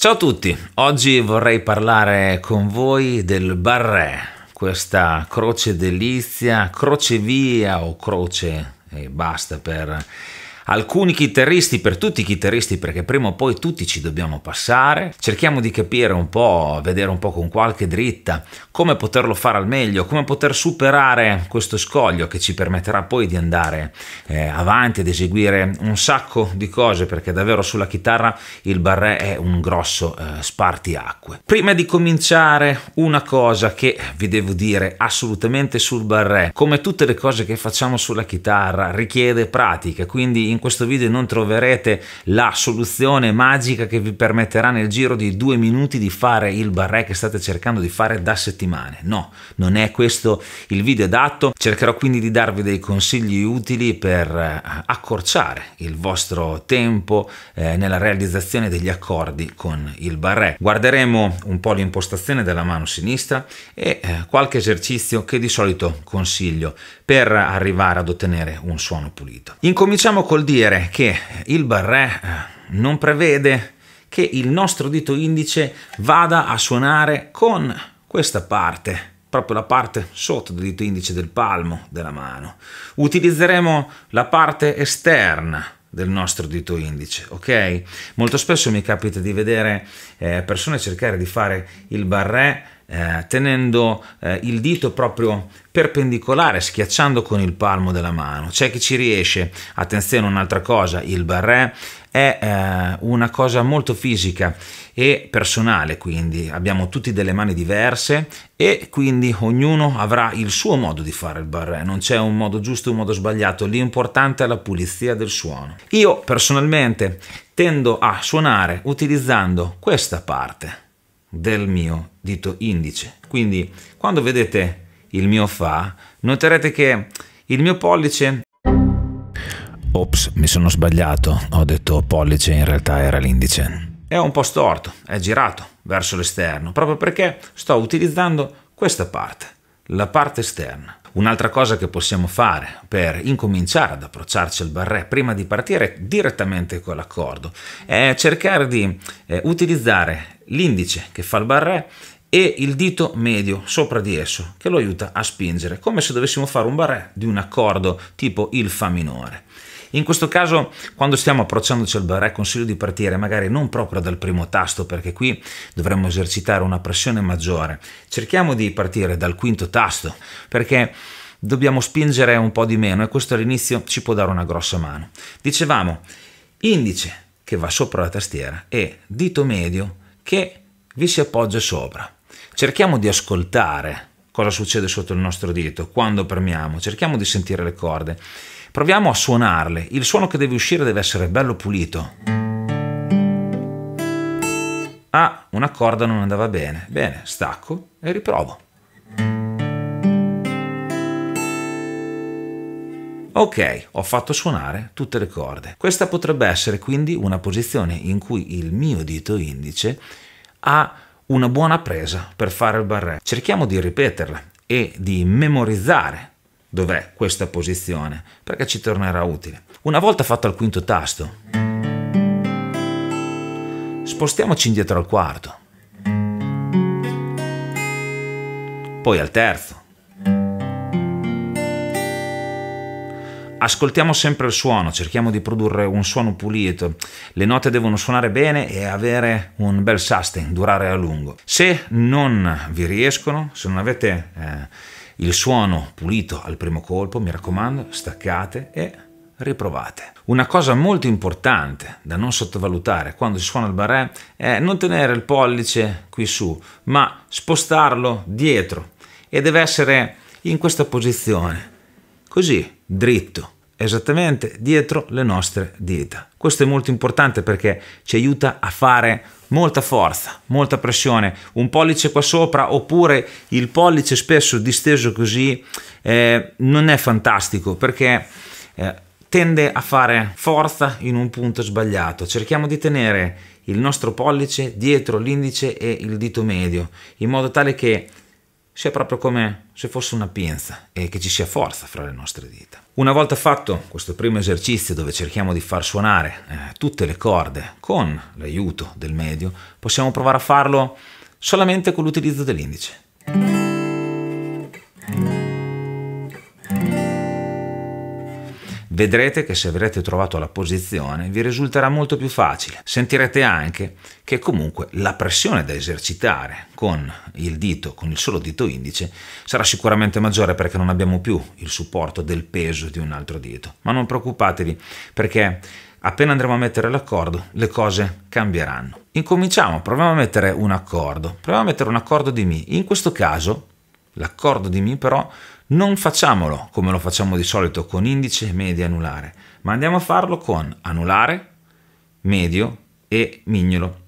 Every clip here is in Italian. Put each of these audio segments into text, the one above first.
Ciao a tutti, oggi vorrei parlare con voi del barré, questa croce delizia, crocevia o croce e eh, basta per alcuni chitarristi, per tutti i chitarristi, perché prima o poi tutti ci dobbiamo passare. Cerchiamo di capire un po', vedere un po' con qualche dritta come poterlo fare al meglio, come poter superare questo scoglio che ci permetterà poi di andare eh, avanti ed eseguire un sacco di cose, perché davvero sulla chitarra il barré è un grosso eh, spartiacque. Prima di cominciare, una cosa che vi devo dire assolutamente sul barré, come tutte le cose che facciamo sulla chitarra, richiede pratica, quindi in in questo video non troverete la soluzione magica che vi permetterà nel giro di due minuti di fare il barré che state cercando di fare da settimane. No, non è questo il video adatto. Cercherò quindi di darvi dei consigli utili per eh, accorciare il vostro tempo eh, nella realizzazione degli accordi con il barré. Guarderemo un po' l'impostazione della mano sinistra e eh, qualche esercizio che di solito consiglio per arrivare ad ottenere un suono pulito. Incominciamo col dire che il barré eh, non prevede che il nostro dito indice vada a suonare con questa parte, proprio la parte sotto del dito indice del palmo della mano. Utilizzeremo la parte esterna del nostro dito indice, ok? Molto spesso mi capita di vedere eh, persone cercare di fare il barré eh, tenendo eh, il dito proprio perpendicolare, schiacciando con il palmo della mano. C'è chi ci riesce. Attenzione, un'altra cosa, il barré è eh, una cosa molto fisica e personale, quindi abbiamo tutti delle mani diverse e quindi ognuno avrà il suo modo di fare il barré, non c'è un modo giusto e un modo sbagliato, l'importante è la pulizia del suono. Io personalmente tendo a suonare utilizzando questa parte del mio dito indice. Quindi quando vedete il mio fa, noterete che il mio pollice... Ops, mi sono sbagliato, ho detto pollice, in realtà era l'indice. È un po' storto, è girato verso l'esterno, proprio perché sto utilizzando questa parte, la parte esterna. Un'altra cosa che possiamo fare per incominciare ad approcciarci al barré prima di partire direttamente con l'accordo è cercare di eh, utilizzare l'indice che fa il barré e il dito medio sopra di esso che lo aiuta a spingere, come se dovessimo fare un barré di un accordo tipo il Fa minore. In questo caso, quando stiamo approcciandoci al barré, consiglio di partire magari non proprio dal primo tasto, perché qui dovremmo esercitare una pressione maggiore. Cerchiamo di partire dal quinto tasto, perché dobbiamo spingere un po' di meno e questo all'inizio ci può dare una grossa mano. Dicevamo, indice che va sopra la tastiera e dito medio che che vi si appoggia sopra. Cerchiamo di ascoltare cosa succede sotto il nostro dito quando premiamo, cerchiamo di sentire le corde, proviamo a suonarle, il suono che deve uscire deve essere bello pulito. Ah, una corda non andava bene, bene, stacco e riprovo. Ok, ho fatto suonare tutte le corde. Questa potrebbe essere quindi una posizione in cui il mio dito indice ha una buona presa per fare il barré. Cerchiamo di ripeterla e di memorizzare dov'è questa posizione, perché ci tornerà utile. Una volta fatto il quinto tasto, spostiamoci indietro al quarto, poi al terzo, ascoltiamo sempre il suono, cerchiamo di produrre un suono pulito, le note devono suonare bene e avere un bel sustain, durare a lungo. Se non vi riescono, se non avete eh, il suono pulito al primo colpo, mi raccomando, staccate e riprovate. Una cosa molto importante da non sottovalutare quando si suona il barè è non tenere il pollice qui su, ma spostarlo dietro e deve essere in questa posizione, così dritto, esattamente dietro le nostre dita. Questo è molto importante perché ci aiuta a fare molta forza, molta pressione, un pollice qua sopra oppure il pollice spesso disteso così eh, non è fantastico perché eh, tende a fare forza in un punto sbagliato. Cerchiamo di tenere il nostro pollice dietro l'indice e il dito medio in modo tale che sia proprio come se fosse una pinza e che ci sia forza fra le nostre dita. Una volta fatto questo primo esercizio dove cerchiamo di far suonare eh, tutte le corde con l'aiuto del medio, possiamo provare a farlo solamente con l'utilizzo dell'indice. Vedrete che se avrete trovato la posizione vi risulterà molto più facile. Sentirete anche che comunque la pressione da esercitare con il dito, con il solo dito indice, sarà sicuramente maggiore perché non abbiamo più il supporto del peso di un altro dito. Ma non preoccupatevi perché appena andremo a mettere l'accordo le cose cambieranno. Incominciamo, proviamo a mettere un accordo. Proviamo a mettere un accordo di Mi. In questo caso l'accordo di Mi però non facciamolo come lo facciamo di solito con indice, media anulare, ma andiamo a farlo con anulare, medio e mignolo,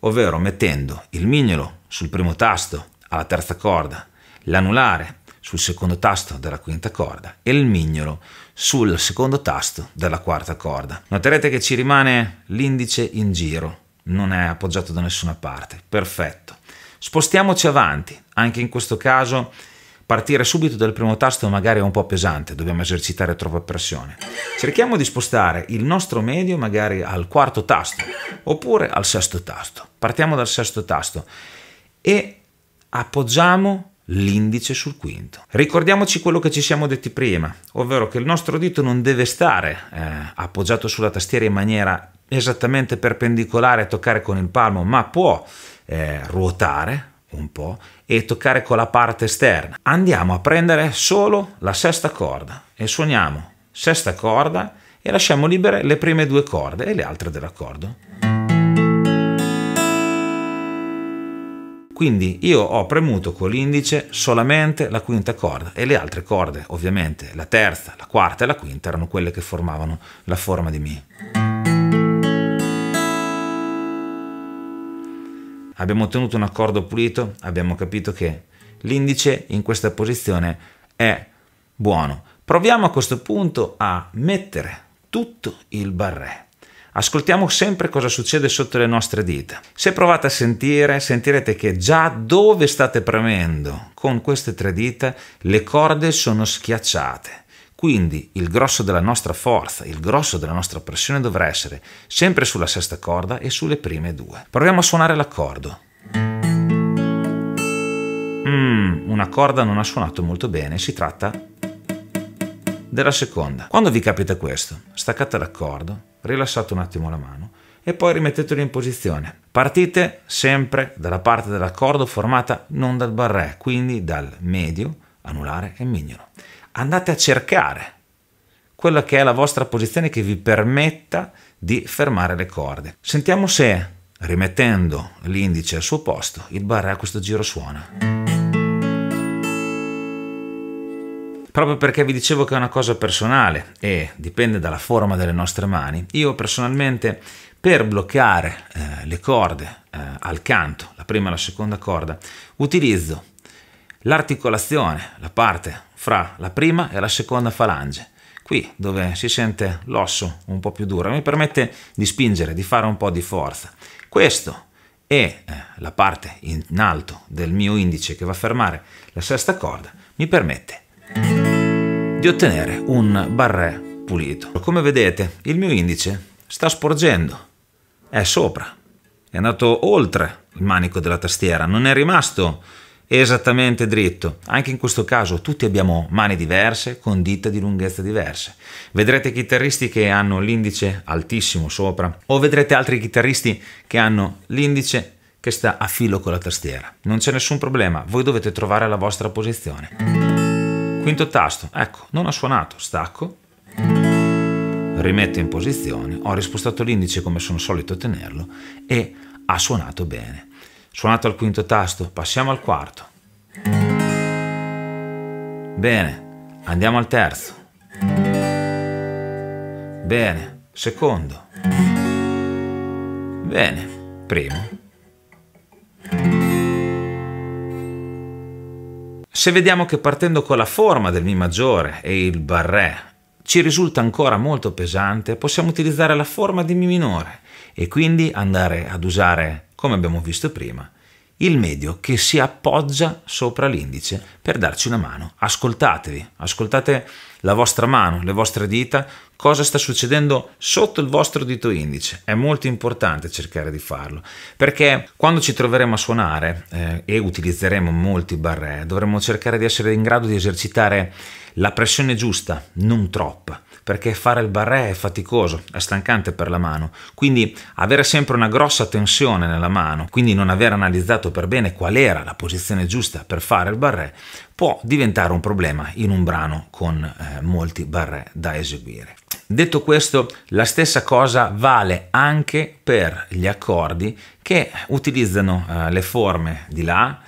ovvero mettendo il mignolo sul primo tasto alla terza corda, l'anulare sul secondo tasto della quinta corda e il mignolo sul secondo tasto della quarta corda. Noterete che ci rimane l'indice in giro, non è appoggiato da nessuna parte. Perfetto. Spostiamoci avanti, anche in questo caso Partire subito dal primo tasto magari è un po' pesante, dobbiamo esercitare troppa pressione. Cerchiamo di spostare il nostro medio magari al quarto tasto oppure al sesto tasto. Partiamo dal sesto tasto e appoggiamo l'indice sul quinto. Ricordiamoci quello che ci siamo detti prima, ovvero che il nostro dito non deve stare eh, appoggiato sulla tastiera in maniera esattamente perpendicolare a toccare con il palmo, ma può eh, ruotare un po' e toccare con la parte esterna. Andiamo a prendere solo la sesta corda e suoniamo sesta corda e lasciamo libere le prime due corde e le altre dell'accordo. Quindi io ho premuto con l'indice solamente la quinta corda e le altre corde, ovviamente la terza, la quarta e la quinta erano quelle che formavano la forma di Mi. Abbiamo ottenuto un accordo pulito, abbiamo capito che l'indice in questa posizione è buono. Proviamo a questo punto a mettere tutto il barré. Ascoltiamo sempre cosa succede sotto le nostre dita. Se provate a sentire, sentirete che già dove state premendo con queste tre dita le corde sono schiacciate quindi il grosso della nostra forza, il grosso della nostra pressione dovrà essere sempre sulla sesta corda e sulle prime due. Proviamo a suonare l'accordo. Mm, una corda non ha suonato molto bene, si tratta della seconda. Quando vi capita questo, staccate l'accordo, rilassate un attimo la mano e poi rimettetelo in posizione. Partite sempre dalla parte dell'accordo formata non dal barré, quindi dal medio, anulare e mignolo andate a cercare quella che è la vostra posizione che vi permetta di fermare le corde. Sentiamo se, rimettendo l'indice al suo posto, il barré a questo giro suona. Proprio perché vi dicevo che è una cosa personale e dipende dalla forma delle nostre mani, io personalmente per bloccare eh, le corde eh, al canto, la prima e la seconda corda, utilizzo l'articolazione, la parte fra la prima e la seconda falange, qui dove si sente l'osso un po' più duro, mi permette di spingere, di fare un po' di forza. Questo e eh, la parte in alto del mio indice che va a fermare la sesta corda mi permette di ottenere un barré pulito. Come vedete il mio indice sta sporgendo, è sopra, è andato oltre il manico della tastiera, non è rimasto esattamente dritto. Anche in questo caso tutti abbiamo mani diverse con dita di lunghezza diverse. Vedrete chitarristi che hanno l'indice altissimo sopra o vedrete altri chitarristi che hanno l'indice che sta a filo con la tastiera. Non c'è nessun problema, voi dovete trovare la vostra posizione. Quinto tasto, ecco, non ha suonato, stacco, rimetto in posizione, ho rispostato l'indice come sono solito tenerlo e ha suonato bene. Suonato al quinto tasto, passiamo al quarto. Bene, andiamo al terzo. Bene, secondo. Bene, primo. Se vediamo che partendo con la forma del Mi maggiore e il barré ci risulta ancora molto pesante, possiamo utilizzare la forma di Mi minore e quindi andare ad usare come abbiamo visto prima, il medio che si appoggia sopra l'indice per darci una mano. Ascoltatevi, ascoltate la vostra mano, le vostre dita, cosa sta succedendo sotto il vostro dito indice. È molto importante cercare di farlo, perché quando ci troveremo a suonare eh, e utilizzeremo molti barre, dovremo cercare di essere in grado di esercitare la pressione giusta, non troppa perché fare il barré è faticoso, è stancante per la mano, quindi avere sempre una grossa tensione nella mano, quindi non aver analizzato per bene qual era la posizione giusta per fare il barré, può diventare un problema in un brano con eh, molti barré da eseguire. Detto questo, la stessa cosa vale anche per gli accordi che utilizzano eh, le forme di La,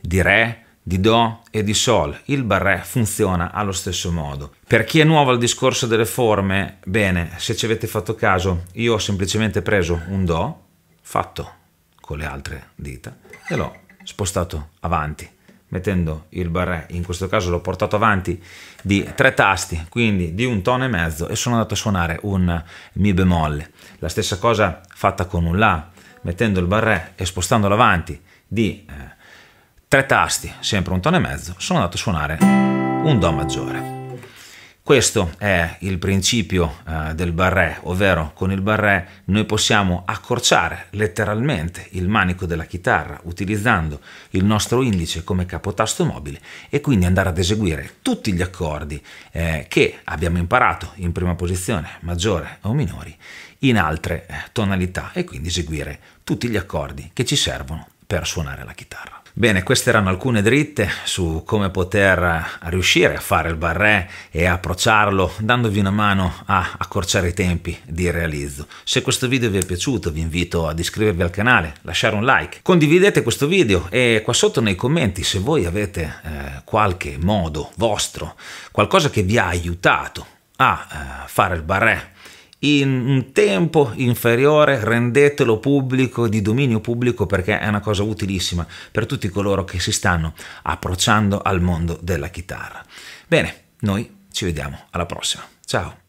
di Re, di Do e di Sol. Il barré funziona allo stesso modo. Per chi è nuovo al discorso delle forme, bene, se ci avete fatto caso, io ho semplicemente preso un Do, fatto con le altre dita, e l'ho spostato avanti, mettendo il barré, in questo caso l'ho portato avanti di tre tasti, quindi di un tono e mezzo, e sono andato a suonare un Mi bemolle. La stessa cosa fatta con un La, mettendo il barré e spostandolo avanti di... Eh, tre tasti, sempre un tono e mezzo, sono andato a suonare un Do maggiore. Questo è il principio eh, del barré, ovvero con il barré noi possiamo accorciare letteralmente il manico della chitarra utilizzando il nostro indice come capotasto mobile e quindi andare ad eseguire tutti gli accordi eh, che abbiamo imparato in prima posizione, maggiore o minori, in altre eh, tonalità e quindi eseguire tutti gli accordi che ci servono per suonare la chitarra. Bene, queste erano alcune dritte su come poter riuscire a fare il barré e approcciarlo dandovi una mano a accorciare i tempi di realizzo. Se questo video vi è piaciuto vi invito ad iscrivervi al canale, lasciare un like, condividete questo video e qua sotto nei commenti se voi avete eh, qualche modo vostro, qualcosa che vi ha aiutato a eh, fare il barré in un tempo inferiore rendetelo pubblico, di dominio pubblico, perché è una cosa utilissima per tutti coloro che si stanno approcciando al mondo della chitarra. Bene, noi ci vediamo alla prossima. Ciao!